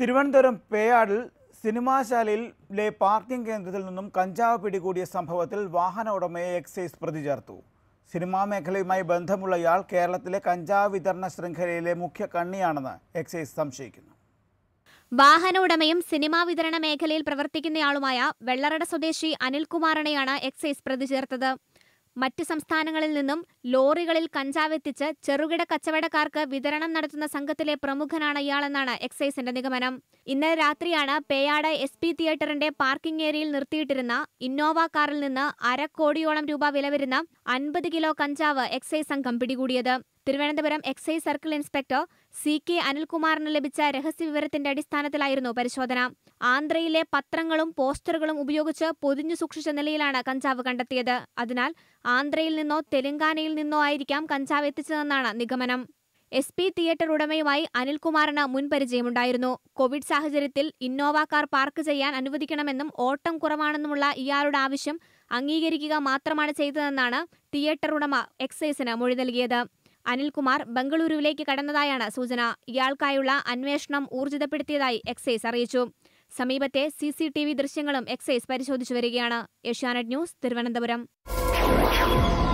Thiruvananthapuram പേയാടിൽ സിനിമാശാലയിലെ parking കേന്ദ്രത്തിൽ നിന്നും കഞ്ചാവ് പിടികൂടിയ സംഭവത്തിൽ വാഹന ഉടമയെ എക്സൈസ് പ്രതി ചേർത്തു സിനിമാ മേഖലയുമായി ബന്ധമുള്ളയാൾ കേരളത്തിലെ കഞ്ചാവ് വിതരണ ശൃംഖലയിലെ മുഖ്യ കണ്ണിയാണെന്ന് എക്സൈസ് സംശയിക്കുന്നു വാഹന ഉടമയും സിനിമാ വിതരണ മേഖലയിൽ പ്രവർത്തിക്കുന്നയാളുമായ വെള്ളറട സ്വദേശി അനിൽകുമാറിനെയാണ് എക്സൈസ് പ്രതി ചേർത്തത് മറ്റ് സംസ്ഥാനങ്ങളിൽ നിന്നും ലോറികളിൽ കഞ്ചാവെത്തിച്ച് ചെറുകിട കച്ചവടക്കാർക്ക് വിതരണം നടത്തുന്ന സംഘത്തിലെ പ്രമുഖനാണ് ഇയാളെന്നാണ് എക്സൈസിന്റെ നിഗമനം ഇന്നലെ രാത്രിയാണ് പേയാട് എസ് പി തിയേറ്ററിന്റെ പാർക്കിംഗ് ഏരിയയിൽ നിർത്തിയിട്ടിരുന്ന ഇന്നോവ കാറിൽ നിന്ന് അരക്കോടിയോളം രൂപ വില വരുന്ന അൻപത് കിലോ കഞ്ചാവ് എക്സൈസ് സംഘം പിടികൂടിയത് Thiruvananthapuram excise circle inspector C K അനിൽകുമാറിന് ലഭിച്ച രഹസ്യവിവരത്തിന്റെ അടിസ്ഥാനത്തിലായിരുന്നു പരിശോധന ആന്ധ്രയിലെ പത്രങ്ങളും പോസ്റ്ററുകളും ഉപയോഗിച്ച് പൊതിഞ്ഞു സൂക്ഷിച്ച നിലയിലാണ് കഞ്ചാവ് കണ്ടെത്തിയത് അതിനാൽ ആന്ധ്രയിൽ നിന്നോ തെലങ്കാനയിൽ നിന്നോ ആയിരിക്കാം കഞ്ചാവ് എത്തിച്ചതെന്നാണ് നിഗമനം എസ് പി തിയേറ്റർ ഉടമയുമായി അനിൽകുമാറിന് മുൻപരിചയമുണ്ടായിരുന്നു കോവിഡ് സാഹചര്യത്തിൽ ഇന്നോവ കാർ പാർക്ക് ചെയ്യാൻ അനുവദിക്കണമെന്നും ഓട്ടം കുറവാണെന്നുമുള്ള ഇയാളുടെ ആവശ്യം അംഗീകരിക്കുക മാത്രമാണ് ചെയ്തതെന്നാണ് തിയേറ്റർ ഉടമ എക്സൈസിന് മൊഴി നൽകിയത് അനിൽകുമാർ ബംഗളൂരുവിലേക്ക് കടന്നതായാണ് സൂചന ഇയാൾക്കായുള്ള അന്വേഷണം ഊർജിതപ്പെടുത്തിയതായി എക്സൈസ് അറിയിച്ചു സമീപത്തെ സി സി ടി വി ദൃശ്യങ്ങളും എക്സൈസ് പരിശോധിച്ചു വരികയാണ് ഏഷ്യാനെറ്റ് ന്യൂസ് തിരുവനന്തപുരം